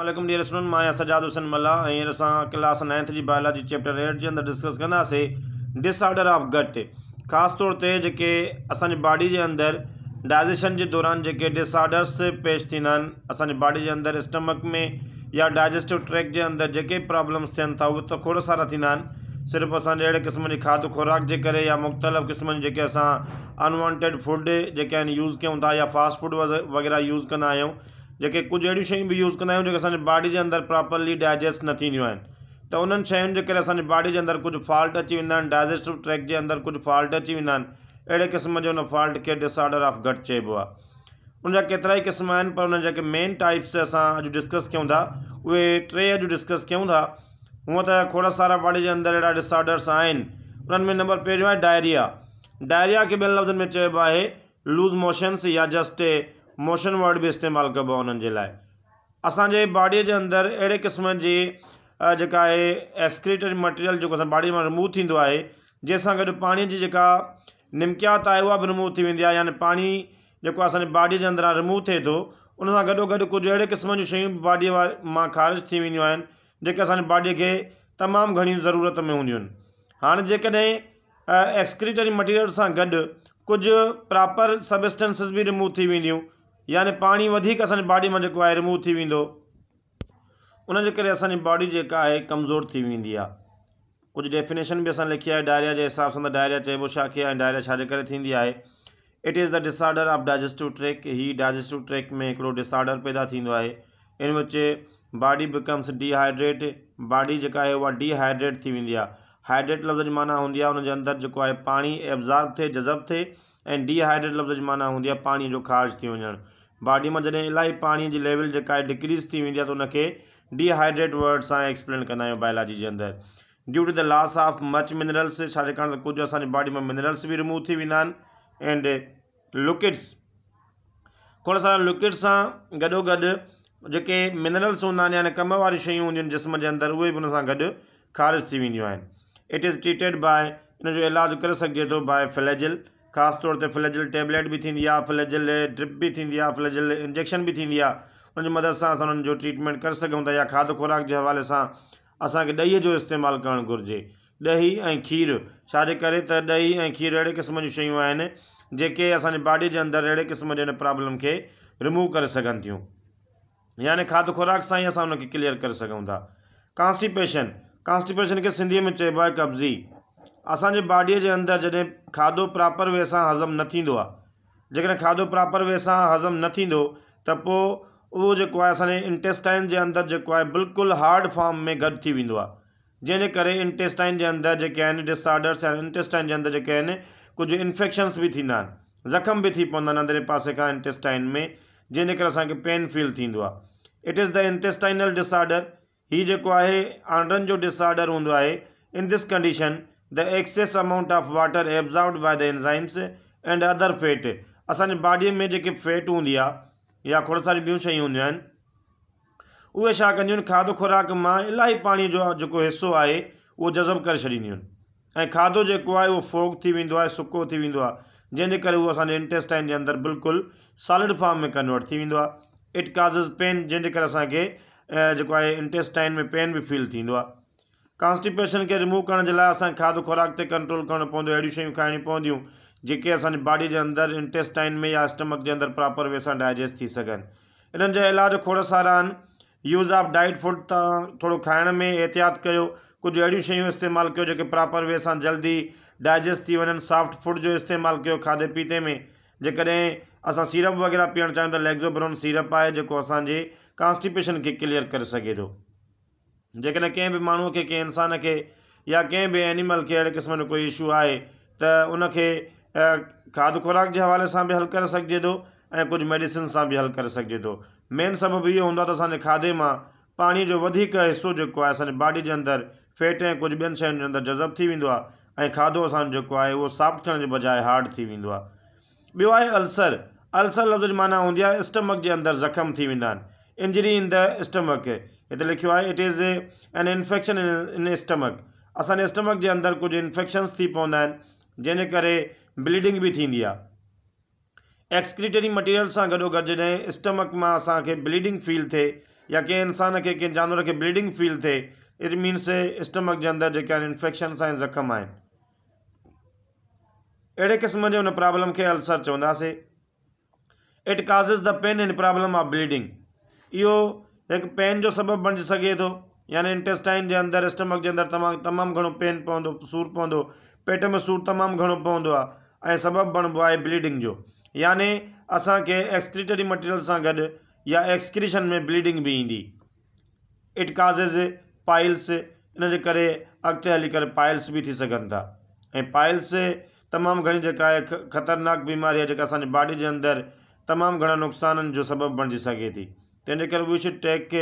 अल्लाम dear student मां सजाद हुसैन मल्ला हींअर असां क्लास नाइंथ की बायोलॉजी चैप्टर एट के अंदर डिस्कस कंदासीं डिसऑर्डर ऑफ गट खास तौर पर जेके असांजी बॉडी जे अंदरि डाइजेशन के दौरान जो डिसऑर्डर्स पेश थींदा आहिनि असांजी बॉडी जे अंदरि स्टमक में या डाइजेस्टिव ट्रैक जे अंदरि जेके प्रॉब्लम्स थियनि था उहे त खोड़ सारा थींदा सिर्फ़ सिर्फ़ु असां क़िस्म की खाद ख़ुराक जे करे या मुख़्तलिफ़ किस्म जेके असां अनवांटेड फूड जेके यूज़ क्यों था या फास्ट फूड वग़ैरह यूज़ कंदा जेके कुझु अहिड़ियूं शयूं बि यूज़ कंदा आहियूं जेके असांजे बॉडी जे अंदरि प्रॉपरली डाइजेस्ट न थींदियूं आहिनि त उन्हनि शयुनि जे करे असांजे बॉडी जे अंदरि कुझु फॉल्ट अची वेंदा आहिनि डाइजेस्टिव ट्रैक जे अंदरि कुझु फॉल्ट अची वेंदा आहिनि अहिड़े क़िस्म जे हुन फॉल्ट खे डिसऑर्डर ऑफ घटि चइबो आहे उनजा केतिरा ई क़िस्म आहिनि पर उन जेके मेन टाइप्स असां अॼु डिस्कस कयूं था उहे टे अॼु डिस्कस कयूं था हूअं त थोरा सारा बॉडी जे अंदरि अहिड़ा डिसऑर्डर्स आहिनि उन्हनि में नंबर पहिरियों आहे डायरिया डायरिया खे ॿियनि लफ़्ज़नि में चइबो आहे लूज़ मोशन्स या जस्ट मोशन वर्ड बि इस्तेमालु कबो उन्हनि जे लाइ असांजे बॉडीअ जे अहिड़े क़िस्म जी जेका आहे एक्सक्रीटरी मटिरियल जेको असांजे बॉडीअ मां रिमूव थींदो आहे जंहिंसां गॾु पाणीअ जी जेका निम्कियात आहे उहा बि रिमूव थी वेंदी आहे यानी पाणी जेको असांजी बॉडीअ जे अंदरां रिमूव थिए थो उन सां गॾो गॾु कुझु अहिड़े क़िस्म जी शयूं बॉडीअ मां ख़ारिज थी वेंदियूं आहिनि जेके असांजी बॉडीअ खे तमामु ज़रूरत में हूंदियूं आहिनि हाणे जेकॾहिं एक्स्क्रीटरी मटिरियल सां गॾु कुझु सबिस्टेंसिस बि रिमूव थी वेंदियूं यानी पाणी वधीक असांजी बॉडी मां जेको आहे रिमूव थी वेंदो उनजे करे असांजी बॉडी जेका आहे कमज़ोर थी वेंदी आहे कुझु डेफिनेशन बि असां लिखी आहे डायरिया जे हिसाब सां त डायरिया चइबो छा कया डायरिया छाजे करे थींदी आहे it is the disorder of digestive tract ही डाइजेस्टिव ट्रैक में हिकिड़ो डिसॉर्डर पैदा थींदो आहे इन which body becomes dehydrate body जेका आहे उहा डिहाइड्रेट थी वेंदी आहे हाइड्रेट लफ़्ज़ जी माना हूंदी आहे हुन जे अंदरु जेको आहे पाणी एब्ज़ॉर्ब थिए जज़ब थिए ऐं डीहाइड्रेट लफ़्ज़ जी माना हूंदी आहे पाणीअ जो ख़ारिज थी वञणु बॉडी मां जॾहिं इलाही पाणीअ जी लेवल जेका आहे डिक्रीज़ थी वेंदी आहे त उनखे डीहाइड्रेट वर्ड सां एक्सप्लेन कंदा आहियूं बायोलॉजी जे अंदरि due to the loss of much minerals छा छाकाणि त कुझु असांजे बॉडी में मिनरल्स बि रिमूव थी वेंदा आहिनि एंड लुकिड्स थोरा सां लुक्विड सां गॾो गॾु जेके मिनरल्स हूंदा आहिनि यानी कम वारी शयूं हूंदियूं आहिनि जिस्म जे अंदरि उहे बि हुन सां गॾु ख़ारिज थी वेंदियूं आहिनि इट इज़ ट्रीटेड बाए इन जो इलाजु करे सघिजे थो बाए फ्लेजिल ख़ासि तौर ते फ्लैजल टेबलेट बि थींदी आहे फ्लैजल ड्रिप बि थींदी आहे फ्लैजल इंजेक्शन बि थींदी आहे उनजी मदद सां असां उन्हनि जो ट्रीटमेंट करे सघूं था या खाद खुराक जे हवाले सां असांखे ॾहीअ जो इस्तेमालु करणु घुरिजे ॾही ऐं खीरु छाजे करे त ॾही ऐं खीरु अहिड़े क़िस्म जूं शयूं आहिनि जेके असांजे बॉडी जे अंदरि अहिड़े क़िस्म जे हिन प्रॉब्लम खे रिमूव करे सघनि थियूं यानि खाद खुराक सां ई असां उनखे क्लियर करे सघूं था कॉन्स्टिपेशन कॉन्स्टिपेशन खे सिंधीअ में चइबो आहे कब्ज़ी असांजे बॉडीअ जे अंदरि जॾहिं खाधो प्रॉपर वे सां हज़म न थींदो आहे जेकॾहिं खाधो प्रॉपर वे सां हज़म न थींदो त पोइ उहो जेको आहे असांजे इंटेस्टाइन जे अंदरि जेको आहे बिल्कुलु हार्ड फॉर्म में गॾु थी वेंदो आहे जंहिंजे करे इंटेस्टाइन जे अंदरि जेके आहिनि डिसऑडर्स या इंटेस्टाइन जे अंदरि जेके आहिनि कुझु इन्फेक्शन्स बि थींदा आहिनि ज़ख़्म बि थी पवंदा आहिनि अंदरि पासे खां इंटेस्टाइन में जंहिंजे करे असांखे पेन फील थींदो आहे it is the intestinal disorder हीउ जेको आहे आंड्रनि जो डिसऑडर हूंदो आहे in this condition the excess amount of water absorbed by the enzymes and other fat असांजे बॉडीअ में जेके फैट हूंदी आहे या थोरा सारी ॿियूं शयूं हूंदियूं आहिनि उहे छा कंदियूं आहिनि खाधो खुराक मां इलाही पाणी जो जेको हिसो आहे उहो जज़्बु करे छॾींदियूं आहिनि ऐं खाधो जेको आहे उहो फोक थी वेंदो आहे सुको थी वेंदो आहे जंहिंजे करे उहो असांजे इंटेस्टाइन जे अंदरि बिल्कुलु सॉलिड फॉर्म में कन्वर्ट थी वेंदो आहे इट काज़ पेन जंहिंजे करे असांखे जेको आहे इंटेस्टाइन में पेन बि फील थींदो आहे कॉन्स्टिपेशन खे रिमूव करण जे लाइ असांखे खाधो खुराक ते कंट्रोल करणो पवंदो अहिड़ियूं शयूं खाइणियूं पवंदियूं जेके असांजी बॉडी जे अंदरि इंटेस्टाइन में या स्टमक जे अंदरु प्रॉपर वे सां डाइजेस्ट थी सघनि इन्हनि जा इलाज खोड़ सारा आहिनि यूज़ ऑफ डाइट फूड तव्हां थोरो खाइण में एहतियात कयो कुझु अहिड़ियूं शयूं इस्तेमालु कयो जेके प्रॉपर वे सां जल्दी डाइजेस्ट थी वञनि सॉफ्ट फूड जो इस्तेमालु कयो खाधे पीते में जेकॾहिं असां सीरप वग़ैरह पीअणु चाहियूं त लेग्ज़ोब्रोन सीरप आहे जेको असांजे कॉन्स्टिपेशन खे क्लिअर करे सघे थो जेकॾहिं कंहिं बि माण्हूअ खे कंहिं इंसान खे या कंहिं बि एनिमल खे अहिड़े क़िस्म जो कोई इशू आहे त उनखे खे खाध खुराक जे हवाले सां बि हलु करे सघिजे थो ऐं कुझु मेडिसिन सां बि हलु करे सघिजे थो मेन सबबु इहो हूंदो आहे त असांजे खाधे मां पाणीअ जो वधीक हिसो जेको आहे असांजे बॉडी जे अंदरि फेट ऐं कुझु ॿियनि शयुनि जे अंदरि जज़ब थी वेंदो आहे ऐं खाधो असांजो जेको आहे उहो साफ़ु थियण जे बजाए हार्ड थी वेंदो आहे ॿियो आहे अल्सर अल्सर लफ़्ज़ माना हूंदी आहे स्टमक जे अंदरि ज़ख़्म थी वेंदा आहिनि इंजरी इन द स्टमक हिते लिखियो आहे it is an infection in in stomach असांजे स्टमक जे अंदरि कुझु इन्फेक्शनस थी पवंदा आहिनि जंहिंजे करे ब्लीडिंग बि थींदी आहे एक्सक्रीटरी मटीरियल सां गॾो गॾु जॾहिं स्टमक मां असांखे ब्लीडिंग फील थिए या कंहिं इंसान खे कंहिं जानवर खे ब्लीडिंग फील थिए इट मीन्स स्टमक जे अंदरि जेके आहिनि इन्फेक्शन्स आहिनि ज़ख़्म आहिनि अहिड़े क़िस्म जे हुन प्रॉब्लम खे अल्सर चवंदासीं it causes the pain in problem of bleeding इहो हिकु पेन जो सबबु बणिजी सघे थो यानी इंटेस्टाइन जे अंदरि स्टमक जे अंदरि तमामु तमामु घणो पेन पवंदो सूरु पवंदो पेट में सूरु तमामु घणो पवंदो आहे ऐं सबबु बणिबो आहे ब्लीडिंग जो यानी असांखे एक्सक्रीटरी मटिरियल सां गॾु या एक्सक्रीशन में ब्लीडिंग बि ईंदी इट काज़िस पाइल्स इन जे करे अॻिते हली करे पाइल्स बि थी सघनि था ऐं पाइल्स तमामु घणी जेका आहे ख़तरनाक बीमारी आहे जेका असांजे बॉडी जे अंदरि तमामु घणा नुक़साननि जो सबबु बणिजी सघे थी तंहिंजे करे वी शुड टेक के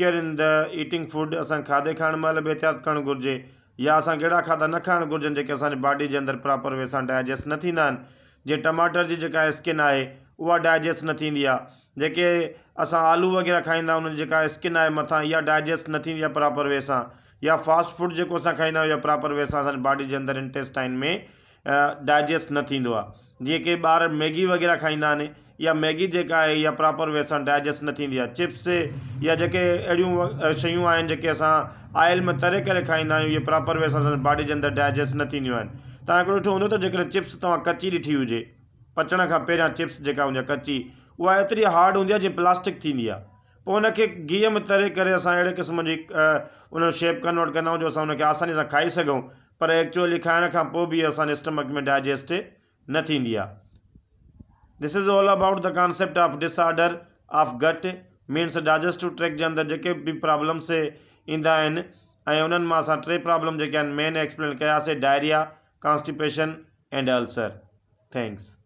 care in the eating food असां खाधे खाइण महिल बि एहतियात करणु घुरिजे या असां कहिड़ा खाधा न खाइणु घुरिजनि जेके असांजी बॉडी जे अंदरि प्रॉपर वे सां डाइजेस्ट न थींदा आहिनि जीअं टमाटर जी जेका स्किन आहे उहा डाइजेस्ट न थींदी आहे जेके असां आलू वग़ैरह खाईंदा आहियूं उन जेका स्किन आहे मथां इहा डाइजेस्ट न थींदी आहे प्रॉपर वे सां या फास्ट फूड जेको असां खाईंदा आहियूं इहा प्रॉपर वे सां असांजी बॉडी जे अंदरि इंटेस्टाइन में डाइजेस्ट न थींदो आहे जीअं की ॿार मैगी वग़ैरह खाईंदा आहिनि या मैगी जेका आहे इहा प्रॉपर वे सां डाइजेस्ट न थींदी आहे चिप्स या जेके अहिड़ियूं शयूं आहिनि जेके असां आयल में तरे करे खाईंदा आहियूं इहे प्रॉपर वे सां असां बॉडी जे अंदरि डाइजेस्ट न थींदियूं आहिनि तव्हां हिकिड़ो ॾिठो हूंदो त जेकॾहिं चिप्स तव्हां कची ॾिठी हुजे पचण खां पहिरियां चिप्स जेका हूंदी आहे कची उहा एतिरी हार्ड हूंदी आहे जीअं प्लास्टिक थींदी आहे पोइ हुनखे गिह में तरे करे असां अहिड़े क़िस्म जी उन शेप कन्वर्ट कंदा आहियूं जो असां हुनखे आसानी सां खाई सघूं पर एक्चुअली खाइण का भी असान स्टमक में डाइजेस्ट न this is all about the concept of disorder of gut means digestive tract के अंदर जो भी प्रॉब्लम्स इंदा आहिनि ऐं टे प्रॉब्लम जेके मेन एक्सप्लेन कयासीं diarrhoea constipation and ulcer thanks